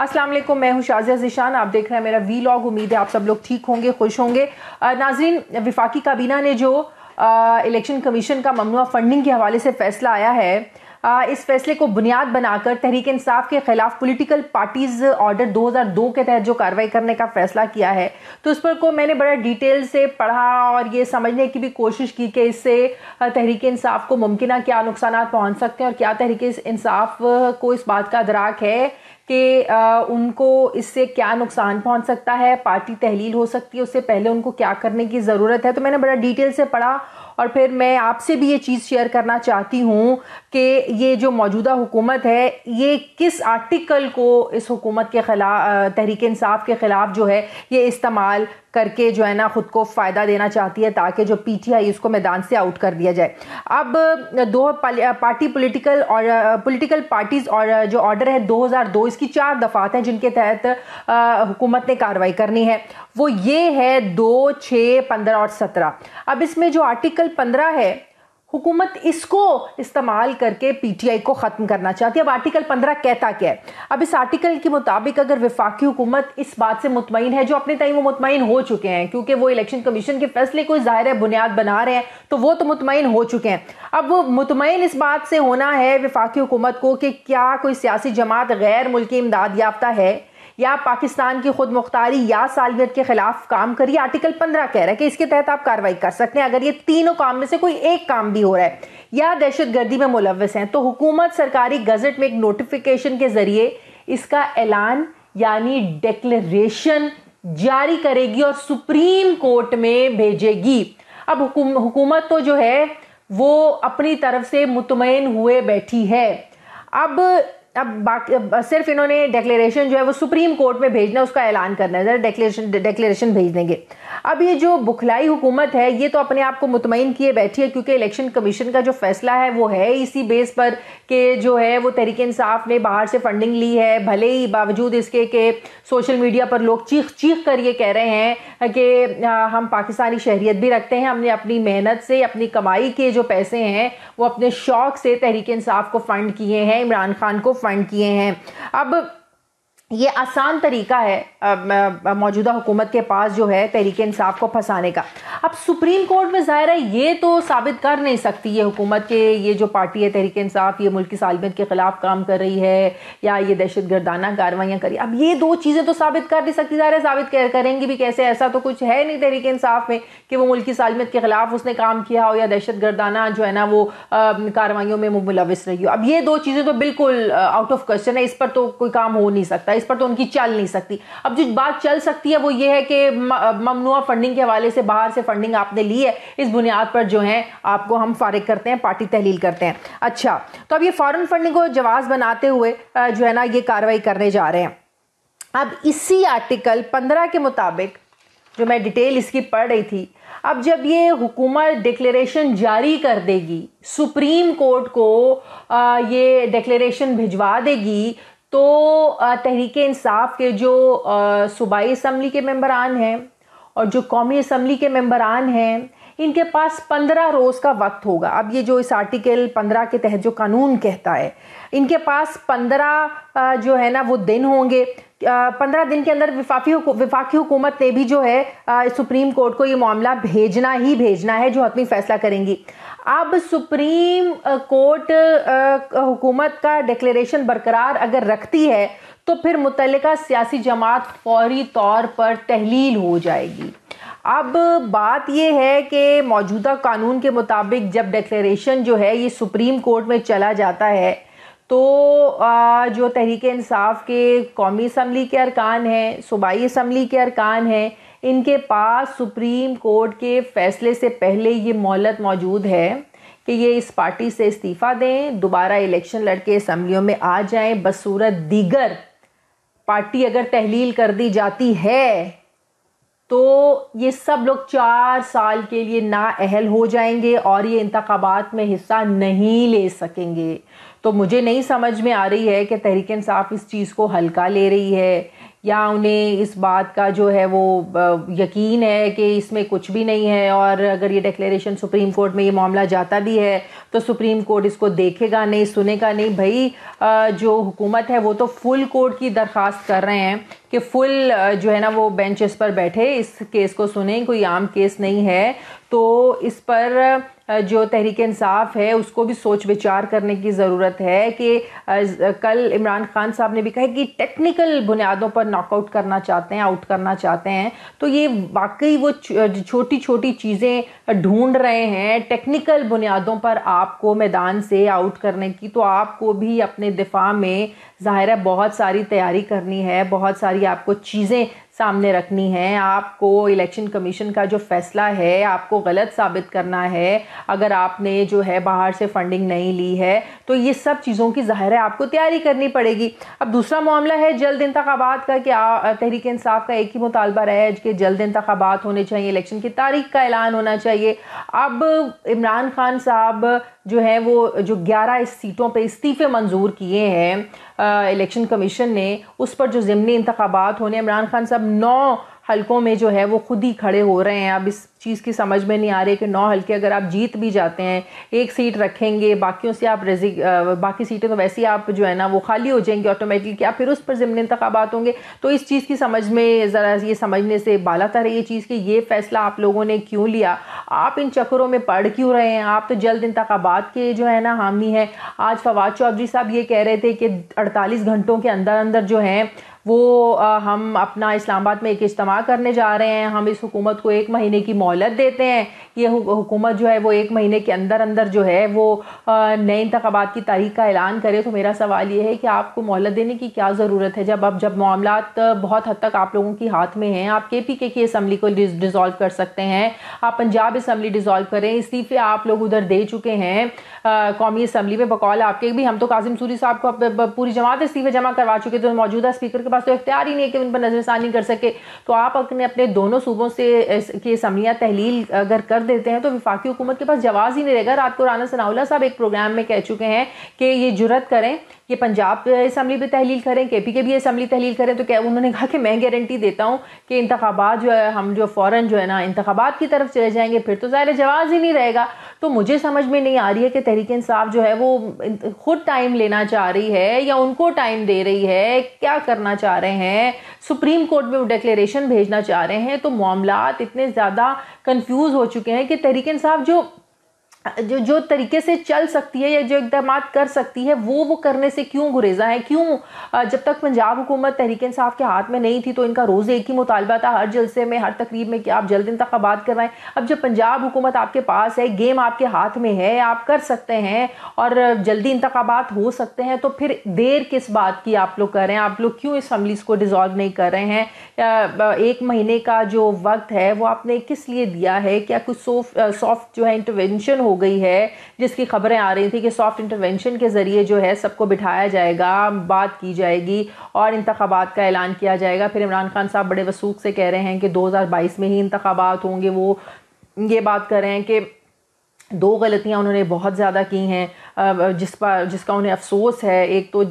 अस्सलाम वालेकुम मैं हूं शाजिया जिशान आप देख रहे हैं मेरा वी लॉग उम्मीद है आप सब लोग ठीक होंगे खुश होंगे नाजरीन विफाकी काबीना ने जो इलेक्शन कमीशन का ममनुआ फंडिंग के हवाले से फैसला आया है इस फैसले को बुनियाद बनाकर तहरीक इंसाफ के खिलाफ पॉलिटिकल पार्टीज ऑर्डर 2002 के तहत जो कार्रवाई करने का फैसला किया है तो उस पर को मैंने बड़ा डिटेल से पढ़ा और ये समझने की भी कोशिश की कि इससे तहरीक इंसाफ को मुमकिन क्या नुकसान पहुँच सकते हैं और क्या तहरीक इंसाफ को इस बात का अदराक है कि उनको इससे क्या नुकसान पहुंच सकता है पार्टी तहलील हो सकती है उससे पहले उनको क्या करने की ज़रूरत है तो मैंने बड़ा डिटेल से पढ़ा और फिर मैं आपसे भी ये चीज़ शेयर करना चाहती हूँ कि ये जो मौजूदा हुकूमत है ये किस आर्टिकल को इस हुकूमत के खिलाफ तहरीक इंसाफ के ख़िलाफ़ जो है ये इस्तेमाल करके जो है ना ख़ुद को फ़ायदा देना चाहती है ताकि जो पीटीआई उसको मैदान से आउट कर दिया जाए अब दो पार्टी पॉलिटिकल और पॉलिटिकल पार्टीज़ और जो ऑर्डर है 2002 इसकी चार दफ़ात हैं जिनके तहत हुकूमत ने कार्रवाई करनी है वो ये है दो छः पंद्रह और सत्रह अब इसमें जो आर्टिकल पंद्रह है हुकूमत इसको इस्तेमाल करके पीटीआई को ख़त्म करना चाहती है अब आर्टिकल 15 कहता क्या है अब इस आर्टिकल के मुताबिक अगर विफाकी हुकूमत इस बात से मुतमिन है जो अपने तय वो मुतमिन हो चुके हैं क्योंकि वो इलेक्शन कमीशन के फैसले को ज़ाहिर है बुनियाद बना रहे हैं तो वो तो मुतमिन हो चुके हैं अब मुतमिन इस बात से होना है विफाकी हुकूमत को कि क्या कोई सियासी जमात गैर मुल्की इमदाद याफ्ता है या पाकिस्तान की खुद मुख्तारी या सालमियत के खिलाफ काम करिए आर्टिकल पंद्रह कह रहा है कि इसके तहत आप कार्रवाई कर सकते हैं अगर ये तीनों काम में से कोई एक काम भी हो रहा है या दहशत गर्दी में मुलवस हैं तो हुकूमत सरकारी गजट में एक नोटिफिकेशन के जरिए इसका ऐलान यानी डिक्लेरेशन जारी करेगी और सुप्रीम कोर्ट में भेजेगी अब हुकूमत तो जो है वो अपनी तरफ से मुतमिन हुए बैठी है अब अब बाकी सिर्फ इन्होंने डेक्लेरेशन जो है वो सुप्रीम कोर्ट में भेजना उसका ऐलान करना है ज़रा डेक्लेरेशन डेक्लेरेशन भेज देंगे अब ये जो बुखलाई हुकूमत है ये तो अपने आप को मुतमिन किए बैठी है क्योंकि इलेक्शन कमीशन का जो फैसला है वो है इसी बेस पर कि जो है वो तहरीक इंसाफ ने बाहर से फंडिंग ली है भले ही बावजूद इसके कि सोशल मीडिया पर लोग चीख चीख कर ये कह रहे हैं कि हम पाकिस्तानी शहरीत भी रखते हैं हमने अपनी मेहनत से अपनी कमाई के जो पैसे हैं वो अपने शौक से तहरीक इंसाफ को फ़ंड किए हैं इमरान खान को फंड किए हैं अब ये आसान तरीका है मौजूदा हुकूमत के पास जो है तहरीक इंसाफ को फंसाने का अब सुप्रीम कोर्ट में ज़ाहिर है ये तो साबित कर नहीं सकती ये हुकूमत के ये जो पार्टी है तहरीक इंसाफ ये मुल्क की सालमियत के ख़िलाफ़ काम कर रही है या ये दहशत गर्दाना कार्रवाइयाँ करी अब ये दो चीज़ें तो साबित कर नहीं सकती ज़ाहिर साबित करेंगी भी कैसे ऐसा तो कुछ है नहीं तहरीक इंसाफ में कि वो मुल्क की सालमियत के ख़िलाफ़ उसने काम किया हो या दहशत गर्दाना जो है ना वो कार्रवाइयों में मुलविस रही हो अब ये दो चीज़ें तो बिल्कुल आउट ऑफ क्वेश्चन है इस पर तो कोई काम हो नहीं सकता इस पर तो उनकी चल नहीं सकती अब जो बात चल सकती है वो ये है कि ममनुआ फंडिंग के हवाले से बाहर से फंडिंग आपने ली है इस बुनियाद पर जो है आपको हम फारिग करते हैं पार्टी तहलील करते हैं अच्छा तो अब ये फ़ॉरन फंडिंग को जवाब बनाते हुए जो है ना ये कार्रवाई करने जा रहे हैं अब इसी आर्टिकल पंद्रह के मुताबिक जो मैं डिटेल इसकी पढ़ रही थी अब जब ये हुकूमत डिक्लेरेशन जारी कर देगी सुप्रीम कोर्ट को आ, ये डिक्लेरेशन भिजवा देगी तो तहरीक इंसाफ के जो सूबाई इसम्बली के मम्बरान हैं और जो कौमी इसम्बली के मेम्बरान हैं इनके पास पंद्रह रोज़ का वक्त होगा अब ये जो इस आर्टिकल पंद्रह के तहत जो कानून कहता है इनके पास पंद्रह जो है ना वो दिन होंगे पंद्रह दिन के अंदर विफाफी विफाकी हुकूमत ने भी जो है सुप्रीम कोर्ट को ये मामला भेजना ही भेजना है जो हतमी फैसला करेंगी अब सुप्रीम कोर्ट हुकूमत का डिक्लेरेशन बरकरार अगर रखती है तो फिर मुतल सियासी जमात फौरी तौर पर तहलील हो जाएगी अब बात यह है कि मौजूदा कानून के मुताबिक जब डिक्लेरेशन जो है ये सुप्रीम कोर्ट में चला जाता है तो जो तहरीक इंसाफ के कौमी असम्बली के अरकान हैं सूबाई असम्बली के अरकान हैं इनके पास सुप्रीम कोर्ट के फैसले से पहले ये मोहलत मौजूद है कि ये इस पार्टी से इस्तीफ़ा दें दोबारा इलेक्शन लड़के असम्बलियों में आ जाएं बसूरत दीगर पार्टी अगर तहलील कर दी जाती है तो ये सब लोग चार साल के लिए अहल हो जाएंगे और ये इंतबात में हिस्सा नहीं ले सकेंगे तो मुझे नहीं समझ में आ रही है कि तहरीक इंसाफ इस चीज़ को हल्का ले रही है या उन्हें इस बात का जो है वो यकीन है कि इसमें कुछ भी नहीं है और अगर ये डिक्लेरेशन सुप्रीम कोर्ट में ये मामला जाता भी है तो सुप्रीम कोर्ट इसको देखेगा नहीं सुनेगा नहीं भाई जो हुकूमत है वो तो फुल कोर्ट की दरख्वास्त कर रहे हैं कि फुल जो है ना वो बेंचेस पर बैठे इस केस को सुने कोई आम केस नहीं है तो इस पर जो तहरीक इंसाफ है उसको भी सोच विचार करने की ज़रूरत है कि कल इमरान खान साहब ने भी कहा कि टेक्निकल बुनियादों पर नॉकआउट करना चाहते हैं आउट करना चाहते हैं तो ये वाकई वो छोटी छोटी चीज़ें ढूंढ रहे हैं टेक्निकल बुनियादों पर आपको मैदान से आउट करने की तो आपको भी अपने दिफा में ज़ाहिर है बहुत सारी तैयारी करनी है बहुत सारी सारी आपको चीज़ें सामने रखनी है आपको इलेक्शन कमीशन का जो फैसला है आपको गलत साबित करना है अगर आपने जो है बाहर से फंडिंग नहीं ली है तो ये सब चीज़ों की ज़ाहिर है आपको तैयारी करनी पड़ेगी अब दूसरा मामला है जल्द इंतबात का कि तहरीक इंसाफ का एक ही मुतालबा रहा है कि जल्द इंतबात होने चाहिए इलेक्शन की तारीख का ऐलान होना चाहिए अब इमरान खान साहब जो है वो जो 11 सीटों पे इस्तीफ़े मंजूर किए हैं इलेक्शन कमीशन ने उस पर जो ज़मनी इंतबात होने इमरान खान साहब नौ हलकों में जो है वो खुद ही खड़े हो रहे हैं अब इस चीज़ की समझ में नहीं आ रही कि नौ हल्के अगर आप जीत भी जाते हैं एक सीट रखेंगे बाकियों से आप रेजिक बाकी सीटें तो वैसे ही आप जो है ना वो खाली हो जाएंगी ऑटोमेटिकली क्या फिर उस पर ज़मन इंतबात होंगे तो इस चीज़ की समझ में ज़रा ये समझने से बाला तर ये चीज़ कि ये फ़ैसला आप लोगों ने क्यों लिया आप इन चक्करों में पढ़ क्यों रहे हैं आप तो जल्द इंतबात के जो है ना हामी हैं आज फवाद चौधरी साहब ये कह रहे थे कि अड़तालीस घंटों के अंदर अंदर जो है वो आ, हम अपना इस्लामाबाद में एक इज्तम करने जा रहे हैं हम इस हुकूमत को एक महीने की मोहलत देते हैं ये हुकूमत जो है वो एक महीने के अंदर अंदर जो है वो नए इंतबात की तारीख का ऐलान करे तो मेरा सवाल ये है कि आपको मोहलत देने की क्या ज़रूरत है जब अब जब मामला बहुत हद तक आप लोगों के हाथ में हैं आप के पी के की असम्बली को डिज़ोल्व कर सकते हैं आप पंजाब इसम्बली डिज़ोल्व करें इस्तीफ़े आप लोग उधर दे चुके हैं कौमी इसम्बली में बकौल आपके भी हम तो काजिम सूरी साहब को पूरी जमात इस्तीफ़े जमा करवा चुके थे तो मौजूदा स्पीकर के उनके पास तो इख्तियार ही नहीं है कि उन पर नज़रसानी कर सके तो आप अपने अपने दोनों सूबों से की समिया तहलील अगर कर देते हैं तो विफाकी हुकूमत के पास जवाब ही नहीं रहेगा रात को राना सनाउल्ला साहब एक प्रोग्राम में कह चुके हैं कि ये जुरत करें कि पंजाब इसम्बली भी तहलील करें के पी के भी इसम्बली तहलील करें तो क्या उन्होंने कहा कि मैं गारंटी देता हूँ कि इंतबात जो है हम जो फ़ौर जो है ना इंतबात की तरफ चले जाएंगे फिर तो ज़ाहिर जवाब ही नहीं रहेगा तो मुझे समझ में नहीं आ रही है कि तहरीक इंसाफ जो है वो खुद टाइम लेना चाह रही है या उनको टाइम दे रही है क्या करना चाह रहे हैं सुप्रीम कोर्ट में वो डिक्लेरेशन भेजना चाह रहे हैं तो मामला इतने ज़्यादा कन्फ्यूज़ हो चुके हैं कि तहरीक इंसाफ जो जो जो तरीके से चल सकती है या जो इकदाम कर सकती है वो वो करने से क्यों गुरेजा है क्यों जब तक पंजाब हुकूमत तहरीक इंसाफ के हाथ में नहीं थी तो इनका रोज़ एक ही मुतालबा था हर जलसे में हर तकरीब में कि आप जल्द इंतबात करवाएं अब जब पंजाब हुकूमत आपके पास है गेम आपके हाथ में है आप कर सकते हैं और जल्दी इंतबात हो सकते हैं तो फिर देर किस बात की आप लोग कर रहे हैं आप लोग क्यों इस असम्बलीस को डिजॉल्व नहीं कर रहे हैं एक महीने का जो वक्त है वो आपने किस लिए दिया है क्या कुछ सॉफ्ट जो है इंटरवेंशन हो गई है जिसकी खबरें आ रही थी कि सॉफ्ट इंटरवेंशन के ज़रिए जो है सबको बिठाया जाएगा बात की जाएगी और इंतबात का ऐलान किया जाएगा फिर इमरान खान साहब बड़े वसूख से कह रहे हैं कि 2022 में ही इंतबात होंगे वो ये बात कर रहे हैं कि दो गलतियां उन्होंने बहुत ज़्यादा की हैं जिस पर जिसका उन्हें अफसोस है एक तो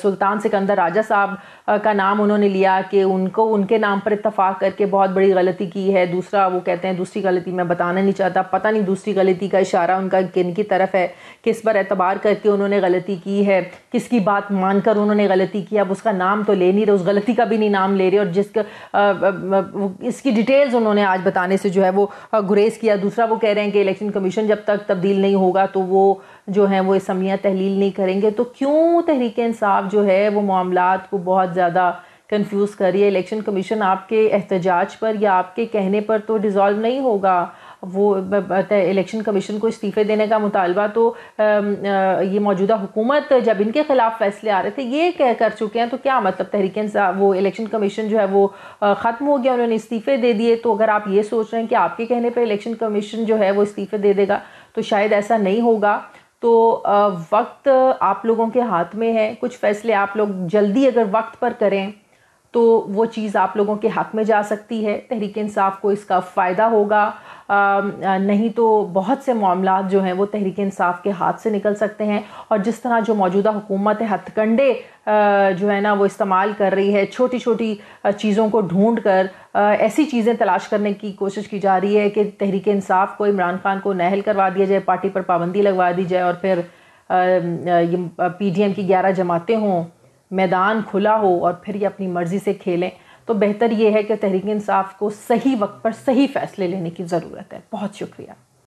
सुल्तान सिकंदर राजा साहब का नाम उन्होंने लिया कि उनको उनके नाम पर इतफ़ाक़ करके बहुत बड़ी गलती की है दूसरा वो कहते हैं दूसरी गलती मैं बताना नहीं चाहता पता नहीं दूसरी गलती का इशारा उनका किन की तरफ है किस पर एतबार करके उन्होंने गलती की है किसकी बात मानकर उन्होंने गलती की अब उसका नाम तो ले नहीं रहे उस गलती का भी नहीं नाम ले रहे और जिस इसकी डिटेल्स उन्होंने आज बताने से जो है वो गुरेज किया दूसरा वो कह रहे हैं कि इलेक्शन कमीशन जब तक तब्दील नहीं होगा तो वो जो है वो इसमियाँ तहलील नहीं करेंगे तो क्यों तहरीक इंसाफ जो है वो मामला को बहुत ज़्यादा कन्फ्यूज कर रही है इलेक्शन कमीशन आपके एहतजाज पर या आपके कहने पर तो डिज़ोल्व नहीं होगा वो इलेक्शन कमीशन को इस्तीफ़े देने का मुतालबा तो ये मौजूदा हुकूमत जब इनके ख़िलाफ़ फैसले आ रहे थे ये कह कर चुके हैं तो क्या मतलब तहरीक वो इलेक्शन कमीशन जो है वो ख़त्म हो गया उन्होंने इस्तीफ़े दे दिए तो अगर आप ये सोच रहे हैं कि आपके कहने पर इलेक्शन कमीशन जो है वो इस्तीफ़े दे देगा तो शायद ऐसा नहीं होगा तो वक्त आप लोगों के हाथ में है कुछ फैसले आप लोग जल्दी अगर वक्त पर करें तो वो चीज़ आप लोगों के हक़ में जा सकती है तहरीक इंसाफ को इसका फ़ायदा होगा नहीं तो बहुत से मामला जो हैं वो तहरीक इंसाफ के हाथ से निकल सकते हैं और जिस तरह जो मौजूदा हुकूमत है हथकंडे जो है ना वो इस्तेमाल कर रही है छोटी छोटी चीज़ों को ढूंढ कर ऐसी चीज़ें तलाश करने की कोशिश की जा रही है कि तहरीक इंसाफ को इमरान खान को नहल करवा दिया जाए पार्टी पर पाबंदी लगवा दी जाए और फिर ये पी डी एम की ग्यारह जमातें हों मैदान खुला हो और फिर ये अपनी मर्ज़ी से खेलें तो बेहतर ये है कि तहरीक इंसाफ को सही वक्त पर सही फ़ैसले लेने की ज़रूरत है बहुत शुक्रिया